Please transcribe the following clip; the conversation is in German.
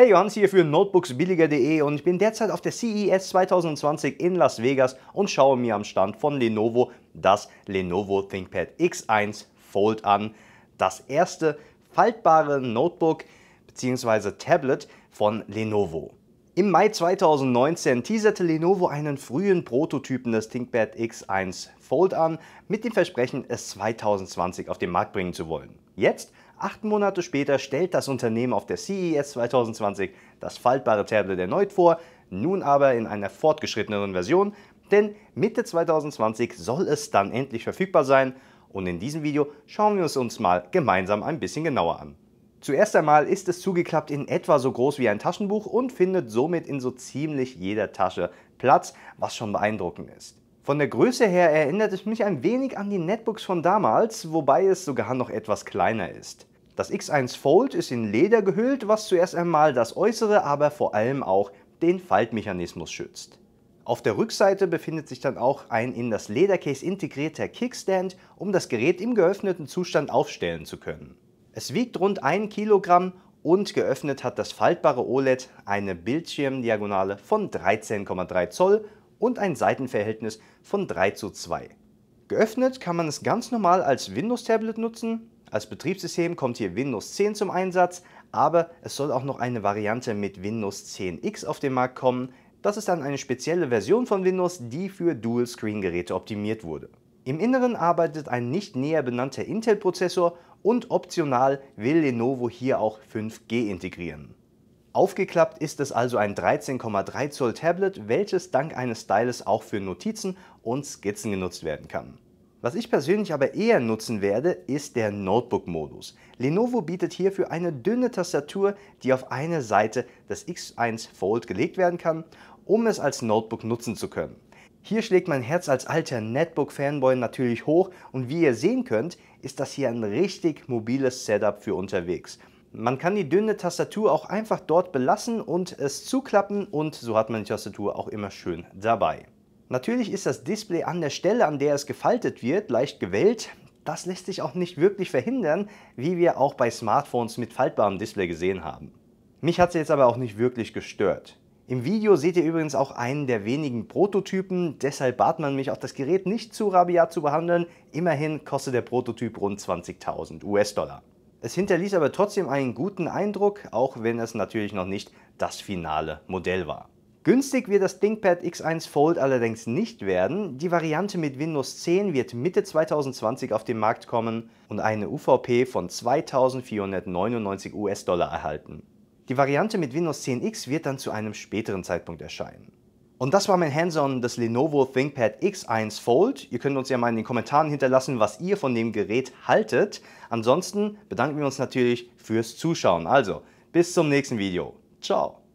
Hey, Johannes hier für notebooksbilliger.de und ich bin derzeit auf der CES 2020 in Las Vegas und schaue mir am Stand von Lenovo das Lenovo ThinkPad X1 Fold an. Das erste faltbare Notebook bzw. Tablet von Lenovo. Im Mai 2019 teaserte Lenovo einen frühen Prototypen des ThinkPad X1 Fold an, mit dem Versprechen, es 2020 auf den Markt bringen zu wollen. Jetzt Acht Monate später stellt das Unternehmen auf der CES 2020 das faltbare Tablet erneut vor, nun aber in einer fortgeschritteneren Version, denn Mitte 2020 soll es dann endlich verfügbar sein und in diesem Video schauen wir es uns mal gemeinsam ein bisschen genauer an. Zuerst einmal ist es zugeklappt in etwa so groß wie ein Taschenbuch und findet somit in so ziemlich jeder Tasche Platz, was schon beeindruckend ist. Von der Größe her erinnert es mich ein wenig an die Netbooks von damals, wobei es sogar noch etwas kleiner ist. Das X1 Fold ist in Leder gehüllt, was zuerst einmal das Äußere, aber vor allem auch den Faltmechanismus schützt. Auf der Rückseite befindet sich dann auch ein in das Ledercase integrierter Kickstand, um das Gerät im geöffneten Zustand aufstellen zu können. Es wiegt rund 1 Kilogramm und geöffnet hat das faltbare OLED eine Bildschirmdiagonale von 13,3 Zoll und ein Seitenverhältnis von 3 zu 2. Geöffnet kann man es ganz normal als Windows-Tablet nutzen. Als Betriebssystem kommt hier Windows 10 zum Einsatz, aber es soll auch noch eine Variante mit Windows 10X auf den Markt kommen. Das ist dann eine spezielle Version von Windows, die für Dual-Screen-Geräte optimiert wurde. Im Inneren arbeitet ein nicht näher benannter Intel-Prozessor und optional will Lenovo hier auch 5G integrieren. Aufgeklappt ist es also ein 13,3 Zoll Tablet, welches dank eines Stylus auch für Notizen und Skizzen genutzt werden kann. Was ich persönlich aber eher nutzen werde, ist der Notebook-Modus. Lenovo bietet hierfür eine dünne Tastatur, die auf eine Seite des X1 Fold gelegt werden kann, um es als Notebook nutzen zu können. Hier schlägt mein Herz als alter Netbook-Fanboy natürlich hoch und wie ihr sehen könnt, ist das hier ein richtig mobiles Setup für unterwegs. Man kann die dünne Tastatur auch einfach dort belassen und es zuklappen und so hat man die Tastatur auch immer schön dabei. Natürlich ist das Display an der Stelle, an der es gefaltet wird, leicht gewellt. Das lässt sich auch nicht wirklich verhindern, wie wir auch bei Smartphones mit faltbarem Display gesehen haben. Mich hat es jetzt aber auch nicht wirklich gestört. Im Video seht ihr übrigens auch einen der wenigen Prototypen, deshalb bat man mich auch das Gerät nicht zu rabiat zu behandeln. Immerhin kostet der Prototyp rund 20.000 US-Dollar. Es hinterließ aber trotzdem einen guten Eindruck, auch wenn es natürlich noch nicht das finale Modell war. Günstig wird das ThinkPad X1 Fold allerdings nicht werden. Die Variante mit Windows 10 wird Mitte 2020 auf den Markt kommen und eine UVP von 2499 US-Dollar erhalten. Die Variante mit Windows 10X wird dann zu einem späteren Zeitpunkt erscheinen. Und das war mein Hands-on des Lenovo ThinkPad X1 Fold. Ihr könnt uns ja mal in den Kommentaren hinterlassen, was ihr von dem Gerät haltet. Ansonsten bedanken wir uns natürlich fürs Zuschauen. Also, bis zum nächsten Video. Ciao.